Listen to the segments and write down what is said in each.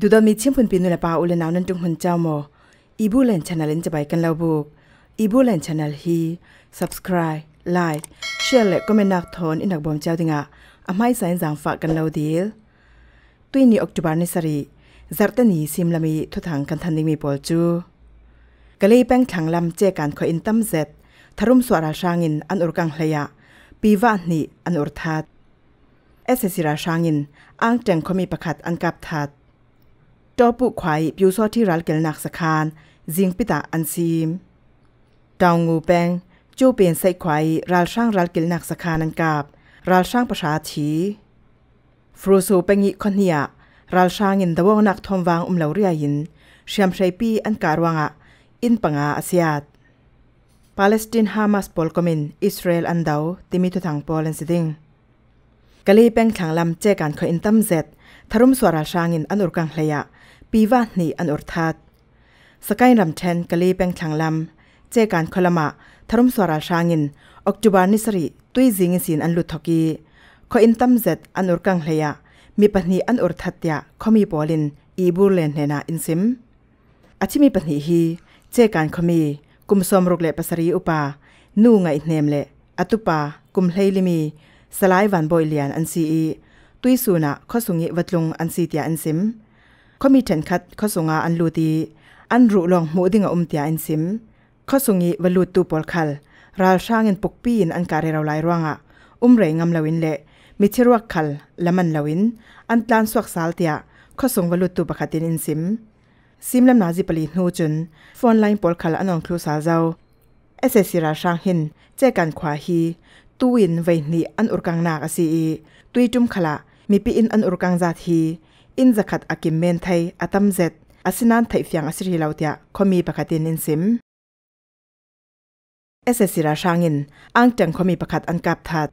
ดูดมีเชื่อมพุนปีนุลปาอุลนาวนันจุงหุนเจ้าหมออีบูเลนชาแนลจะไปกันเราบุกอีบูเลนชาแนลฮี subscribe like share และก็ไม่นักทอนอินักบอมเจ้าดิงะอำให้สายสังฝากกันเราดีลตุยนี้ออกจุบานในสรีจัดตันีซิมลามีทุถังกันทันดิมีปอลจูกะเลยแป้งขังลำเจกันขออินตั้มเจ็ดทารุมสวราชางินอันอุรกังเลียปีวานนี้อันอุรทัดเอเซสิราชางินอ้างแจงขมีประคัดอันกับทัดตอปุไข่ปิวซอที่รัลเกลนักสคานจิงปิตาอันซีมดาวงูแปงจูเปลี่ยนใส่ไข่รัลช่างรัลเกลนักสคานันกับรัลช่างประชาชีฟรูซูเปงิคอนเนียรัลช่างอินตะวงนักทอมวางอุมเหลาเรียยินเชียมชัยปีอันการวังอะอินปังอาอาเซียดปาเลสไตน์ฮามาสปอลกมิน อิสราเอลอันดาวติมิทุทางปอลันสิดิงกะลีเปงขังลำเจกันขออินตัมเซตทารุมสวราชางินอันอุรกังเลียปีว่าหนีอันอดทัดสกายลำเชนกะลีแปงฉังลำเจการคลมะทรุมสวราชางินออกจุบานิสริตุยจิงสินอันลุทกีขออินตัมเซตอันอดกังเลียมีปัญหาอันอดทัดยะขมีบอลิน อีบูเลนเนนาอินซิมอาชิมีปัญหาฮี เจการขมีกุมสมรุกเลปัสรีอุปา นู่ไงเนมเลอตุปากุมเฮลิมี สลายวันบอยเลียนอันซีอีตุยสูนะข้อสุงิวัดลงอันซีเตียอันซิมขามีเทนคัดเขาสงอาอันลูดีอันรุลองมูดิ่งอุมเตียอินซิมเขาสงีวัลูตูปอลคัลราช่างเงินปกปีนอันการเราหลายร่วงอ่ะอุมไรงำลาวินเละมิชรวกคัลละมันลาวินอันตานสวกสาลเตียเขาสงวัลูตูปขัตินอินซิมซิมลำนาจิปลีนูจุนฟอนไลน์ปอลคัลอันองคลูสาเจ้าเอเซซิราช่างหินเจกันขวาฮีตูวินไวนีอันอุรกังนาคสีตุยจุมขละมีปีอินอันอุรกังจาทีอินสะขัดอักิมเมนไทยอาตมเจตอาศินันไทยฟียงอาศิริลาวดตียคมีประกาศเินินซิมเอสเอสิราชางินอ้างจังคมีประกาศอันกับทัด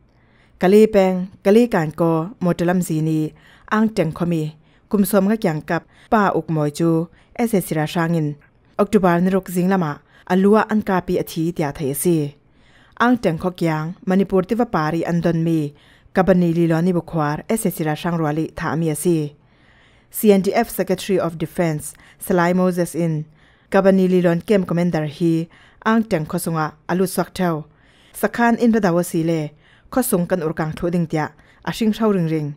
กะลีแปงกะลีการโกโมดลัมซีนีอ้างจังคมีคุมสมกักยังกับป้าอุกมอยจูเอสเอสิราชางินออกตุบาลนรกซิงละมาอลัวอันกาปีอาทีตยาไทยซีอ้างแตงขอกยังมณีปูรติวปารีอันดอนมีกับบนีลีลอนิบุควารเอสเซซิราชางรัวลีถามีซี CNDF Secretary of Defense Sly Moses in Gabani Lilon Kem Commander Hi Ang Teng Khosunga Alu Swak Thau Sakhan In Radawa Sile Khosung Kan Urkang Thu Ding Tia Ashing Thau Ring Ring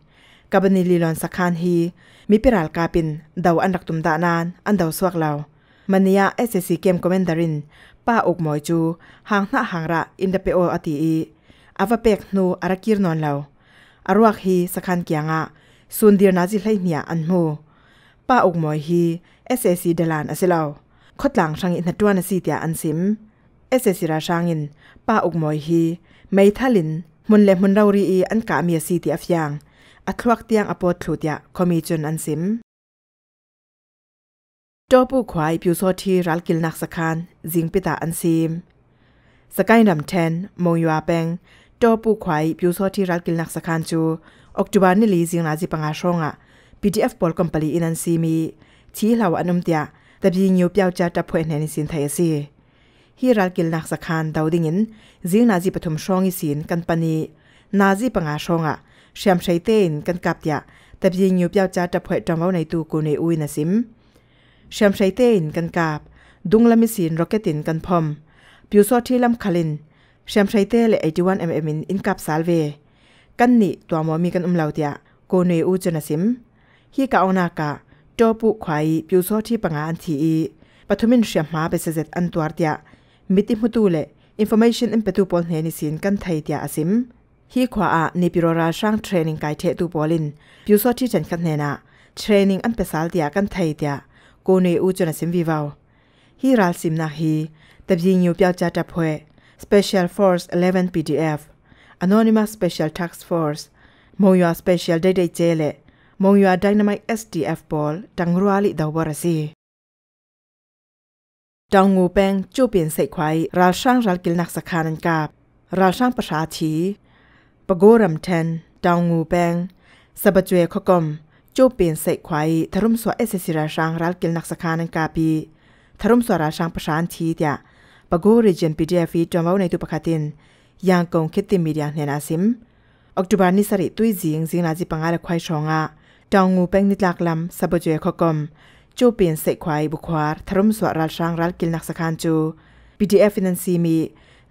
Gabani Lilon Sakhan Hi Mi Piral Kapin Daw Anrak Tum Da Nan An Daw Swak Law Mania SSC Kem Commander In Pa Ok Moi Chu Hang Na Hang Ra In Da Pe O Ati I Ava Pek Nu Arakir Non Law Arwak Hi Sakhan Kianga ส่วนเดียนาจิไลเนียอันโมป้าอกมอยฮีเอสเอซีเดลานอาเซลาวคดหลังช่างอินทัวนสีเตียอันซิม เอสเอซีราช่างอินป้าอกมอยฮีไม่ทัลินมุนเลมุนเรารีออันกามีซสีเตียฟยางอัทวักเตียงอปอดลูเตียคอมีจนอันซิมตอปูควายพิวโซทีรัลกิลนักสคานจิงปิตาอันซิมสกายนมเทนมงยัวเปงตอปูควายพิวโซทีรัลกิลนักสคานจูออกจุบานนี่ลีซิงนาจิปังอาชงอ่ะ PDF บอลคอมพลีอินันซีมีชีหล่วอนุมเตียแต่พี่นิวเปียวจะจับพวยแนนสินไทยซีฮีรัลกิลนักสักขันดาวดิ้งินซิงนาจิปุมชงอีสินกันปนีนาจิปังอาชงอะเชียมชัยเต้นกันกับเตียแต่พี่นิวเปียวจะจับพวยจำว่าในตู้กูในอุยนะซิมเชียมชัยเต้นกันกับดุงละมิสินโรเกตินกันพอมพิวซอที่ลำคลินเชียมชัยเต้แลไอจีวันเอ็มเอ็มอินกับซาลเวกันนี่ตัวมอมีกันอุ้มเหล่าเดียกูเนอูจนสิมฮีกาอนากะจอปุควายพิวโซที่ปังอันทีปฐทมินเชียมาไปเสด็จอันตัวเดียมิติมุตูเลอินโฟเมชันอินเปตูปอลเฮนิสินกันไทยเดียอสิมฮีขวาอะนิปิโรราช่างเทรนนิ่งไกเทตูปอลินพิวโซที่จันกันเนนาเทรนนิ่งอันเป็สา์เดียกันไทยเดียกูเนอูจนสิมวิวาวฮีรัลซิมนาฮีต่ยิงยูเปียาจัดจับเอ Special Force 11 PDF Anonymous Special Task Force มงยัว Special ได้ได้เจเลมงยัว Dynamite SDF Ball ดังรัวลิดาวบราซีดางงูแปงจูเปลี่ยนใส่ไข่ราช่างรักกิลนักสคานันกาบราช่างประชาชีปะโกรัมแทนดางงูแปงสบจวยขกมจูเปลี่ยนใส่ไข่ทรุมสวเอเซซิราช่างรักกิลนักสคานันกาปีทรุมสวราช่างประชาชีเดียปะโกริเจนปีเดียฟีจอมเอาในตุปะคาตินยังกงคิดติมีเดียเนนาซิมออกตุบานิสริตุยจิงจิงนาจิปังอาละควายชองอาจองงูเป่งนิดลักลำสบจวยขกมจูเปลี่ยนเสควายบุควาทรมสวรค์ช่างรัฐกินนักสคานจู BDF ฟินันซีมี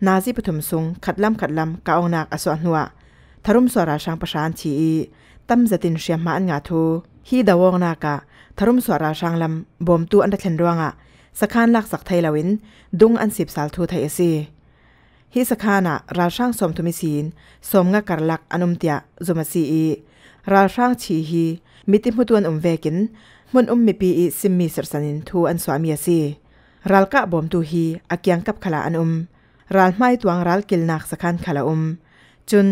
นาซีปฐมสงขัดลำขัดลำกาองนักอสวนหัวทรมสวรราช่างประชานชีตั้มจตินเชียมาอันงาทูฮีดาวองนากะทรมสวรราช่างลำบ่มตัวอันดัชนรวงอะสคานลักสักไทยลาวินดุงอันสิบสาลทูไทยเอซีฮิสคานะราช่างสมทุมิศีนสมงกรลักอนุมเตียจุมาซีอีราช่างชีฮีมิติมุตวนอุมเวกินมุนอุมมิปีอีซิมมีสรสนินทูอันสวามียซีรัลกะบอมตูฮีอักียงกับขลาอนอุมรัลไม่ตวงรัลกิลนักสคันขลาอุมจุน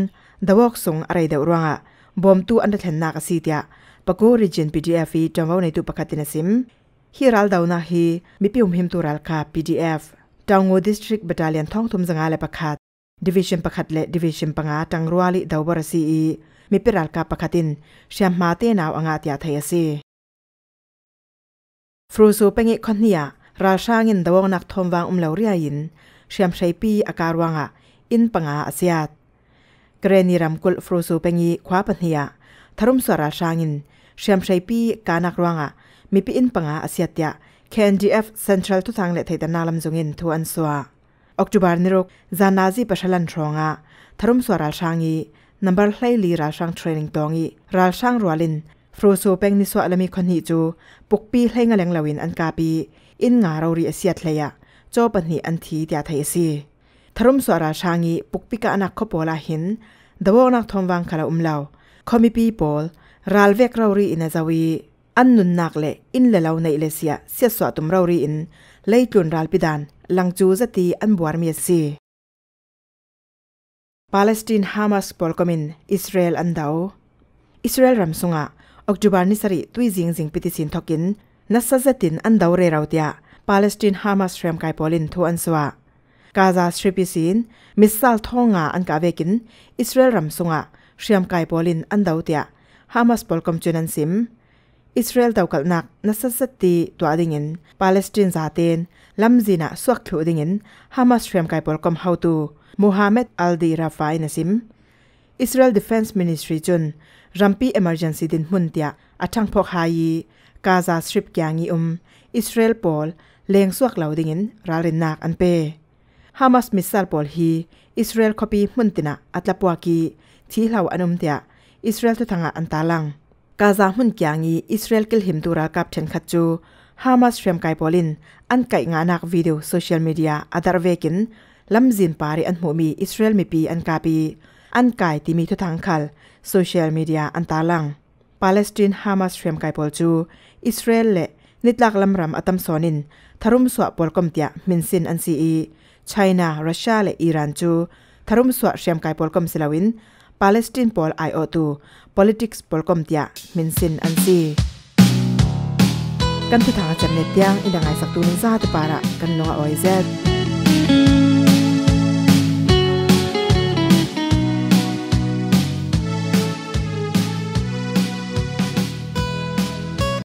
ดาวกสงอะไรเดือรวงอะบอมตูอันดะเทนนักสีเตียปกูริจินพีดีเอฟีจอมวาในตุปกตินซิมฮีรัลดาวนาฮีมิปิอุมหิมตูรัลกะพีดีเอฟตองโงดิสทริกบัตาเลียนท่องทุมสังหาเลปะขัดดิวิชันปะขัดและดิวิชันปังอาตังรัวลิดาวบรสีอีมีเปรักกาปะขัดินเชียมมาเตนาวอังอาตยาเทยซีฟรูซูเป็นอีกคนเนียราชางินดาวนักทอมวางอุมเลวเรียินเชียมชัยปีอาการวังอะอินปังอาอาเซียดเกรนิรัมกุลฟรูซูเป็นอีคว้าปัญญาทารุมสวราชางินเชียมชัยปีการนักวังอะมีปีอินปังอาอาเซียดยา KNDF Central ทุทางเลทไทยตนาลำจงเงินทุ่งอันสัวออกจูบาร์นิโรกจานาจีประชาลันทรองะทรมสวาราชางีนับบร์ไลลีราชางเทรนิ่งตองีราชางรัวลินฟรูซูเป็งนิสวะละมีคนหิจูปุกปีไลงะเลงลาวินอันกาปีอินงาเราเรียเสียทเลียะจอันีอันทีเดียไทยซีทรมสวาราชางีปุกปีกับอนาคตโปลาหินดาวงนักทอมวังคาราอุมเลาคอมิปีโปลราลเวกเราเรียนะจาวี an nun nak le in le lau nei le sia sia swa tum rau ri in lei tun ral pidan lang chu zati an buar mi si Palestine Hamas polkomin Israel an dau Israel ram sunga October ni sari tui jing jing piti sin thokin na sa zatin an dau re rau tia Palestine Hamas ram kai polin thu an swa Gaza Strip sin missal thonga an ka vekin Israel ram sunga shriam kai polin an dau tia Hamas polkom chunan sim อิสราเอลเต่ากัลนักนัสสติตัวดิ่งินปาเลสไตน์ซาเตนลัมจีนะสวกถูดิ่งินฮามาสเรียมไกปอลกอมเฮาตูมูฮัมหมัดอัลดีราฟายนซิมอิสราเอลดิฟเอนซ์มินิสทรีจุนรัมปีเอเมอร์เจนซีดินมุนเตียอัชังพกฮายีกาซาสริปกยางอุมอิสราเอลปอลเลงสวกเหล่าดิ่งินราลินนักอันเปฮามาสมิสซาลปอลฮีอิสราเอลคอปีมุนตินะอัตลาปัวกีที่เหล่าอันุมเตียอิสราเอลทุทังอันตาลังกาซาหุ่นกียงอีอิสราเอลกิลหิมตูรากับเชนขัดจูฮามาสเรมไกปอลินอันไกงานักวิดีโอโซเชียลมีเดียอัตรเวกินลำซินปารีอันหัวมีอิสราเอลมีปีอันกาปีอันไกที่มีทุทางคัลโซเชียลมีเดียอันตาลังปาเลสไตน์ฮามาสเรมไกปอลจูอิสราเอลเละนิตลักลำรำอัตมสอนินทารุมสวะปอลกอมเตียมินซินอันซีอีไชน่ารัสเซียและอิหร่านจูทารุมสวะเรียมไกปอลกอมซิลาวิน Palestine Paul IO2 politics polkom tia min sin an si kan thu thang chan ne tiang idang ai sak tu sa para kan lo oi zet